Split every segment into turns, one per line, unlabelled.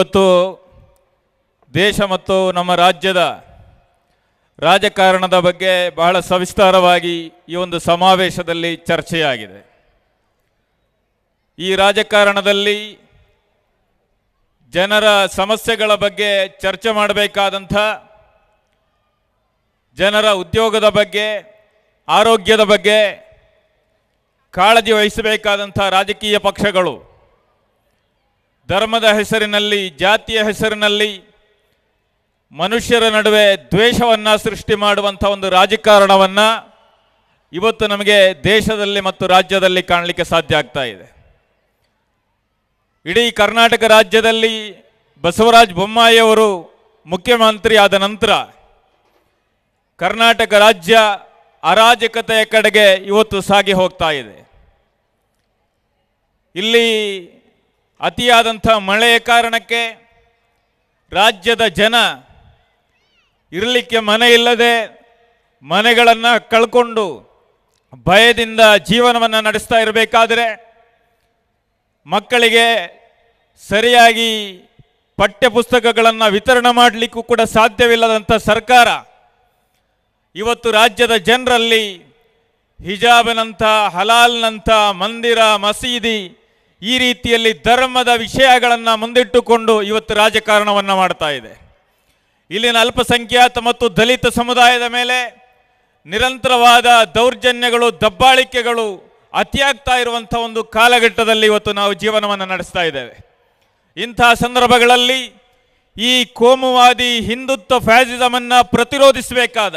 ಇವತ್ತು ದೇಶ ಮತ್ತು ನಮ್ಮ ರಾಜ್ಯದ ರಾಜಕಾರಣದ ಬಗ್ಗೆ ಬಹಳ ಸವಿಸ್ತಾರವಾಗಿ ಈ ಒಂದು ಸಮಾವೇಶದಲ್ಲಿ ಚರ್ಚೆಯಾಗಿದೆ ಈ ರಾಜಕಾರಣದಲ್ಲಿ ಜನರ ಸಮಸ್ಯೆಗಳ ಬಗ್ಗೆ ಚರ್ಚೆ ಮಾಡಬೇಕಾದಂಥ ಜನರ ಉದ್ಯೋಗದ ಬಗ್ಗೆ ಆರೋಗ್ಯದ ಬಗ್ಗೆ ಕಾಳಜಿ ವಹಿಸಬೇಕಾದಂಥ ರಾಜಕೀಯ ಪಕ್ಷಗಳು ಧರ್ಮದ ಹೆಸರಿನಲ್ಲಿ ಜಾತಿಯ ಹೆಸರಿನಲ್ಲಿ ಮನುಷ್ಯರ ನಡುವೆ ದ್ವೇಷವನ್ನು ಸೃಷ್ಟಿ ಮಾಡುವಂಥ ಒಂದು ರಾಜಕಾರಣವನ್ನು ಇವತ್ತು ನಮಗೆ ದೇಶದಲ್ಲಿ ಮತ್ತು ರಾಜ್ಯದಲ್ಲಿ ಕಾಣಲಿಕ್ಕೆ ಸಾಧ್ಯ ಆಗ್ತಾ ಇದೆ ಇಡೀ ಕರ್ನಾಟಕ ರಾಜ್ಯದಲ್ಲಿ ಬಸವರಾಜ ಬೊಮ್ಮಾಯಿಯವರು ಮುಖ್ಯಮಂತ್ರಿ ಆದ ನಂತರ ಕರ್ನಾಟಕ ರಾಜ್ಯ ಅರಾಜಕತೆಯ ಕಡೆಗೆ ಇವತ್ತು ಸಾಗಿ ಹೋಗ್ತಾ ಇದೆ ಇಲ್ಲಿ ಅತಿಯಾದಂಥ ಮಳೆಯ ಕಾರಣಕ್ಕೆ ರಾಜ್ಯದ ಜನ ಇರಲಿಕ್ಕೆ ಮನೆ ಇಲ್ಲದೆ ಮನೆಗಳನ್ನು ಕಳ್ಕೊಂಡು ಭಯದಿಂದ ಜೀವನವನ್ನು ನಡೆಸ್ತಾ ಇರಬೇಕಾದರೆ ಮಕ್ಕಳಿಗೆ ಸರಿಯಾಗಿ ಪಠ್ಯಪುಸ್ತಕಗಳನ್ನು ವಿತರಣೆ ಮಾಡಲಿಕ್ಕೂ ಕೂಡ ಸಾಧ್ಯವಿಲ್ಲದಂಥ ಸರ್ಕಾರ ಇವತ್ತು ರಾಜ್ಯದ ಜನರಲ್ಲಿ ಹಿಜಾಬ್ನಂಥ ಹಲಾಲ್ನಂಥ ಮಂದಿರ ಮಸೀದಿ ಈ ರೀತಿಯಲ್ಲಿ ಧರ್ಮದ ವಿಷಯಗಳನ್ನು ಮುಂದಿಟ್ಟುಕೊಂಡು ಇವತ್ತು ರಾಜಕಾರಣವನ್ನು ಮಾಡ್ತಾ ಇದೆ ಇಲ್ಲಿನ ಅಲ್ಪಸಂಖ್ಯಾತ ಮತ್ತು ದಲಿತ ಸಮುದಾಯದ ಮೇಲೆ ನಿರಂತರವಾದ ದೌರ್ಜನ್ಯಗಳು ದಬ್ಬಾಳಿಕೆಗಳು ಅತಿಯಾಗ್ತಾ ಇರುವಂಥ ಒಂದು ಕಾಲಘಟ್ಟದಲ್ಲಿ ಇವತ್ತು ನಾವು ಜೀವನವನ್ನು ನಡೆಸ್ತಾ ಇದ್ದೇವೆ ಇಂಥ ಸಂದರ್ಭಗಳಲ್ಲಿ ಈ ಕೋಮುವಾದಿ ಹಿಂದುತ್ವ ಫ್ಯಾಸಿಸಮನ್ನು ಪ್ರತಿರೋಧಿಸಬೇಕಾದ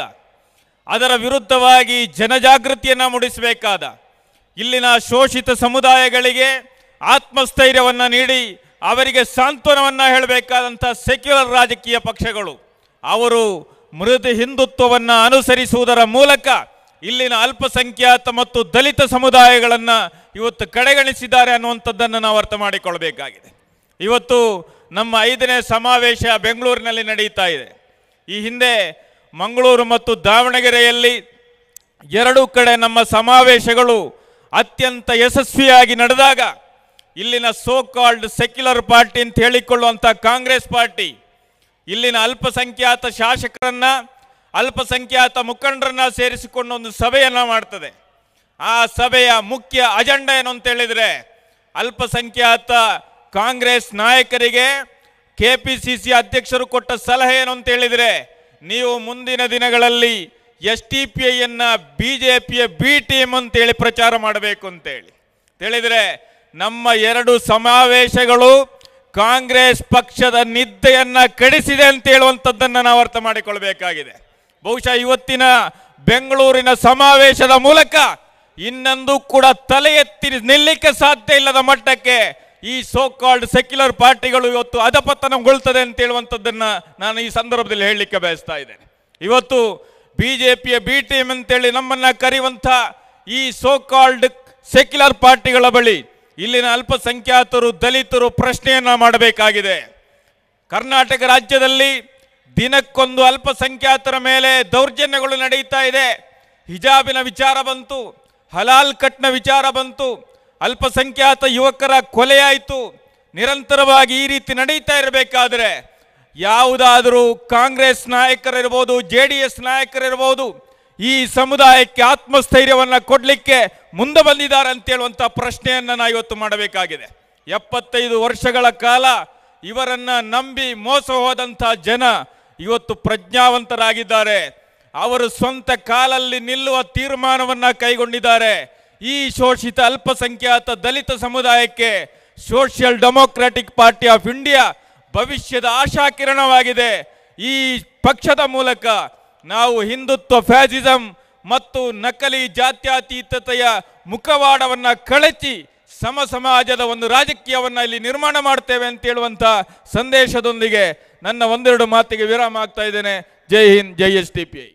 ಅದರ ವಿರುದ್ಧವಾಗಿ ಜನಜಾಗೃತಿಯನ್ನು ಮೂಡಿಸಬೇಕಾದ ಇಲ್ಲಿನ ಶೋಷಿತ ಸಮುದಾಯಗಳಿಗೆ ಆತ್ಮಸ್ಥೈರ್ಯವನ್ನು ನೀಡಿ ಅವರಿಗೆ ಸಾಂತ್ವನವನ್ನು ಹೇಳಬೇಕಾದಂಥ ಸೆಕ್ಯುಲರ್ ರಾಜಕೀಯ ಪಕ್ಷಗಳು ಅವರು ಮೃದು ಹಿಂದುತ್ವವನ್ನು ಅನುಸರಿಸುವುದರ ಮೂಲಕ ಇಲ್ಲಿನ ಅಲ್ಪಸಂಖ್ಯಾತ ಮತ್ತು ದಲಿತ ಸಮುದಾಯಗಳನ್ನು ಇವತ್ತು ಕಡೆಗಣಿಸಿದ್ದಾರೆ ಅನ್ನುವಂಥದ್ದನ್ನು ನಾವು ಅರ್ಥ ಮಾಡಿಕೊಳ್ಳಬೇಕಾಗಿದೆ ಇವತ್ತು ನಮ್ಮ ಐದನೇ ಸಮಾವೇಶ ಬೆಂಗಳೂರಿನಲ್ಲಿ ನಡೆಯುತ್ತಾ ಇದೆ ಈ ಹಿಂದೆ ಮಂಗಳೂರು ಮತ್ತು ದಾವಣಗೆರೆಯಲ್ಲಿ ಎರಡೂ ಕಡೆ ನಮ್ಮ ಸಮಾವೇಶಗಳು ಅತ್ಯಂತ ಯಶಸ್ವಿಯಾಗಿ ನಡೆದಾಗ ಇಲ್ಲಿನ ಸೋ ಕಾಲ್ಡ್ ಸೆಕ್ಯುಲರ್ ಪಾರ್ಟಿ ಅಂತ ಹೇಳಿಕೊಳ್ಳುವಂಥ ಕಾಂಗ್ರೆಸ್ ಪಾರ್ಟಿ ಇಲ್ಲಿನ ಅಲ್ಪಸಂಖ್ಯಾತ ಶಾಸಕರನ್ನ ಅಲ್ಪಸಂಖ್ಯಾತ ಮುಖಂಡರನ್ನ ಸೇರಿಸಿಕೊಂಡು ಒಂದು ಸಭೆಯನ್ನ ಮಾಡ್ತದೆ ಆ ಸಭೆಯ ಮುಖ್ಯ ಅಜೆಂಡಾ ಏನು ಅಂತ ಹೇಳಿದ್ರೆ ಅಲ್ಪಸಂಖ್ಯಾತ ಕಾಂಗ್ರೆಸ್ ನಾಯಕರಿಗೆ ಕೆ ಪಿ ಸಿ ಸಿ ಅಧ್ಯಕ್ಷರು ಕೊಟ್ಟ ಸಲಹೆ ಏನು ಅಂತ ಹೇಳಿದ್ರೆ ನೀವು ಮುಂದಿನ ದಿನಗಳಲ್ಲಿ ಎಸ್ ಟಿ ಪಿ ಐಯನ್ನು ಬಿ ಜೆ ಪಿಯ ಬಿ ಎಮ್ ಅಂತೇಳಿ ಪ್ರಚಾರ ಮಾಡಬೇಕು ಅಂತೇಳಿ ಹೇಳಿದರೆ ನಮ್ಮ ಎರಡು ಸಮಾವೇಶಗಳು ಕಾಂಗ್ರೆಸ್ ಪಕ್ಷದ ನಿದ್ದೆಯನ್ನು ಕಡಿಸಿದೆ ಅಂತ ಹೇಳುವಂಥದ್ದನ್ನು ನಾವು ಅರ್ಥ ಮಾಡಿಕೊಳ್ಬೇಕಾಗಿದೆ ಬಹುಶಃ ಇವತ್ತಿನ ಬೆಂಗಳೂರಿನ ಸಮಾವೇಶದ ಮೂಲಕ ಇನ್ನೊಂದು ಕೂಡ ತಲೆ ಎತ್ತಿ ನಿಲ್ಲಿಕ್ಕೆ ಸಾಧ್ಯ ಇಲ್ಲದ ಮಟ್ಟಕ್ಕೆ ಈ ಸೋ ಕಾಲ್ಡ್ ಸೆಕ್ಯುಲರ್ ಪಾರ್ಟಿಗಳು ಇವತ್ತು ಅಧಪತನಗೊಳ್ತದೆ ಅಂತ ಹೇಳುವಂಥದ್ದನ್ನು ನಾನು ಈ ಸಂದರ್ಭದಲ್ಲಿ ಹೇಳಲಿಕ್ಕೆ ಬಯಸ್ತಾ ಇದ್ದೇನೆ ಇವತ್ತು ಬಿ ಜೆ ಪಿಯ ಬಿ ಟೀಮ್ ಅಂತೇಳಿ ನಮ್ಮನ್ನು ಕರೆಯುವಂಥ ಈ ಸೋ ಕಾಲ್ಡ್ ಸೆಕ್ಯುಲರ್ ಪಾರ್ಟಿಗಳ ಬಳಿ ಇಲ್ಲಿನ ಅಲ್ಪಸಂಖ್ಯಾತರು ದಲಿತರು ಪ್ರಶ್ನೆಯನ್ನು ಮಾಡಬೇಕಾಗಿದೆ ಕರ್ನಾಟಕ ರಾಜ್ಯದಲ್ಲಿ ದಿನಕ್ಕೊಂದು ಅಲ್ಪಸಂಖ್ಯಾತರ ಮೇಲೆ ದೌರ್ಜನ್ಯಗಳು ನಡೆಯುತ್ತಾ ಇದೆ ಹಿಜಾಬಿನ ವಿಚಾರ ಬಂತು ಹಲಾಲ್ ಕಟ್ನ ವಿಚಾರ ಬಂತು ಅಲ್ಪಸಂಖ್ಯಾತ ಯುವಕರ ಕೊಲೆಯಾಯಿತು ನಿರಂತರವಾಗಿ ಈ ರೀತಿ ನಡೀತಾ ಇರಬೇಕಾದರೆ ಯಾವುದಾದರೂ ಕಾಂಗ್ರೆಸ್ ನಾಯಕರಿರ್ಬೋದು ಜೆ ಡಿ ಎಸ್ ನಾಯಕರಿರ್ಬೋದು ಈ ಸಮುದಾಯಕ್ಕೆ ಆತ್ಮಸ್ಥೈರ್ಯವನ್ನು ಕೊಡಲಿಕ್ಕೆ ಮುಂದೆ ಬಂದಿದ್ದಾರೆ ಅಂತೇಳುವಂಥ ಪ್ರಶ್ನೆಯನ್ನು ನಾ ಇವತ್ತು ಮಾಡಬೇಕಾಗಿದೆ ಎಪ್ಪತ್ತೈದು ವರ್ಷಗಳ ಕಾಲ ಇವರನ್ನು ನಂಬಿ ಮೋಸ ಹೋದಂಥ ಜನ ಇವತ್ತು ಪ್ರಜ್ಞಾವಂತರಾಗಿದ್ದಾರೆ ಅವರು ಸ್ವಂತ ಕಾಲಲ್ಲಿ ನಿಲ್ಲುವ ತೀರ್ಮಾನವನ್ನು ಕೈಗೊಂಡಿದ್ದಾರೆ ಈ ಶೋಷಿತ ಅಲ್ಪಸಂಖ್ಯಾತ ದಲಿತ ಸಮುದಾಯಕ್ಕೆ social democratic party of India ಭವಿಷ್ಯದ ಆಶಾಕಿರಣವಾಗಿದೆ ಈ ಪಕ್ಷದ ಮೂಲಕ ನಾವು ಹಿಂದುತ್ವ ಫ್ಯಾಸಿಸಂ ಮತ್ತು ನಕಲಿ ಜಾತ್ಯತೀತತೆಯ ಮುಖವಾಡವನ್ನು ಕಳಚಿ ಸಮ ಸಮಾಜದ ಒಂದು ರಾಜಕೀಯವನ್ನು ಇಲ್ಲಿ ನಿರ್ಮಾಣ ಮಾಡ್ತೇವೆ ಅಂತ ಹೇಳುವಂಥ ಸಂದೇಶದೊಂದಿಗೆ ನನ್ನ ಒಂದೆರಡು ಮಾತಿಗೆ ವಿರಾಮ ಆಗ್ತಾ ಇದ್ದೇನೆ ಜೈ ಹಿಂದ್ ಜೈ ಎಸ್ ಟಿ ಪಿ ಐ